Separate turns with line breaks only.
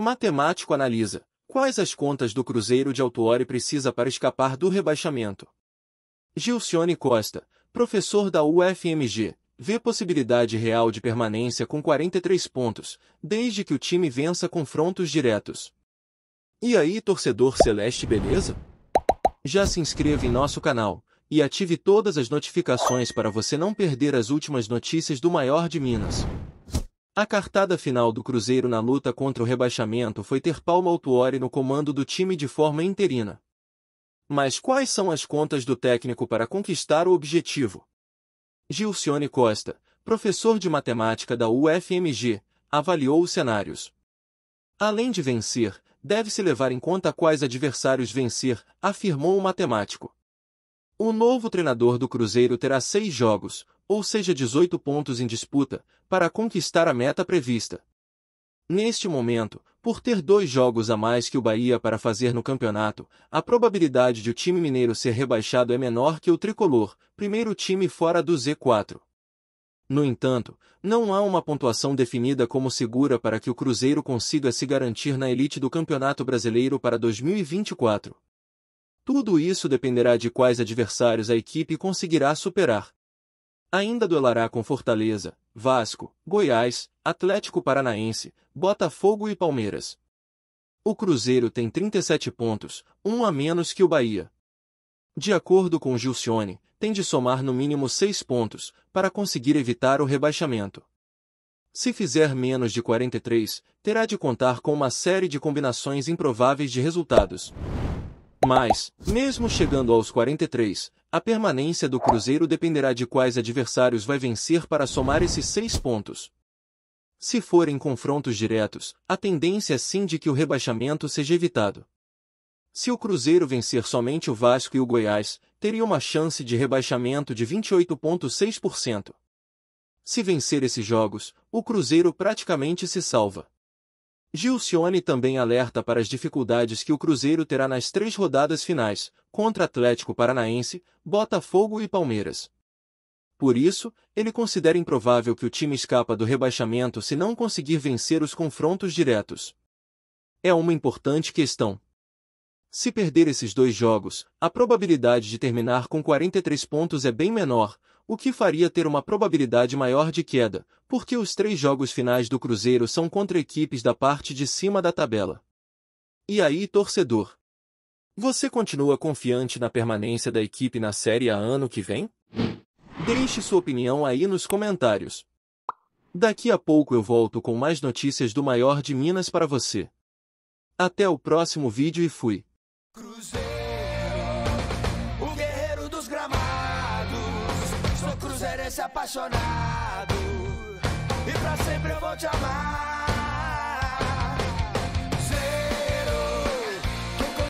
Matemático analisa quais as contas do Cruzeiro de Altuori precisa para escapar do rebaixamento. Gilcione Costa, professor da UFMG, vê possibilidade real de permanência com 43 pontos, desde que o time vença confrontos diretos. E aí, torcedor celeste, beleza? Já se inscreva em nosso canal e ative todas as notificações para você não perder as últimas notícias do maior de Minas. A cartada final do Cruzeiro na luta contra o rebaixamento foi ter Paulo Autuori no comando do time de forma interina. Mas quais são as contas do técnico para conquistar o objetivo? Gilcione Costa, professor de matemática da UFMG, avaliou os cenários. Além de vencer, deve-se levar em conta quais adversários vencer, afirmou o matemático. O novo treinador do Cruzeiro terá seis jogos, ou seja 18 pontos em disputa, para conquistar a meta prevista. Neste momento, por ter dois jogos a mais que o Bahia para fazer no campeonato, a probabilidade de o time mineiro ser rebaixado é menor que o tricolor, primeiro time fora do Z4. No entanto, não há uma pontuação definida como segura para que o Cruzeiro consiga se garantir na elite do Campeonato Brasileiro para 2024. Tudo isso dependerá de quais adversários a equipe conseguirá superar. Ainda duelará com Fortaleza, Vasco, Goiás, Atlético Paranaense, Botafogo e Palmeiras. O Cruzeiro tem 37 pontos, um a menos que o Bahia. De acordo com Gilcione, tem de somar no mínimo 6 pontos para conseguir evitar o rebaixamento. Se fizer menos de 43, terá de contar com uma série de combinações improváveis de resultados. Mas, mesmo chegando aos 43, a permanência do Cruzeiro dependerá de quais adversários vai vencer para somar esses seis pontos. Se forem confrontos diretos, a tendência é sim de que o rebaixamento seja evitado. Se o Cruzeiro vencer somente o Vasco e o Goiás, teria uma chance de rebaixamento de 28,6%. Se vencer esses jogos, o Cruzeiro praticamente se salva. Gilcione também alerta para as dificuldades que o Cruzeiro terá nas três rodadas finais, contra Atlético Paranaense, Botafogo e Palmeiras. Por isso, ele considera improvável que o time escapa do rebaixamento se não conseguir vencer os confrontos diretos. É uma importante questão. Se perder esses dois jogos, a probabilidade de terminar com 43 pontos é bem menor, o que faria ter uma probabilidade maior de queda, porque os três jogos finais do Cruzeiro são contra equipes da parte de cima da tabela. E aí, torcedor? Você continua confiante na permanência da equipe na Série A ano que vem? Deixe sua opinião aí nos comentários. Daqui a pouco eu volto com mais notícias do maior de Minas para você. Até o próximo vídeo e fui. silêncio apaixonado. E pra sempre eu vou te amar.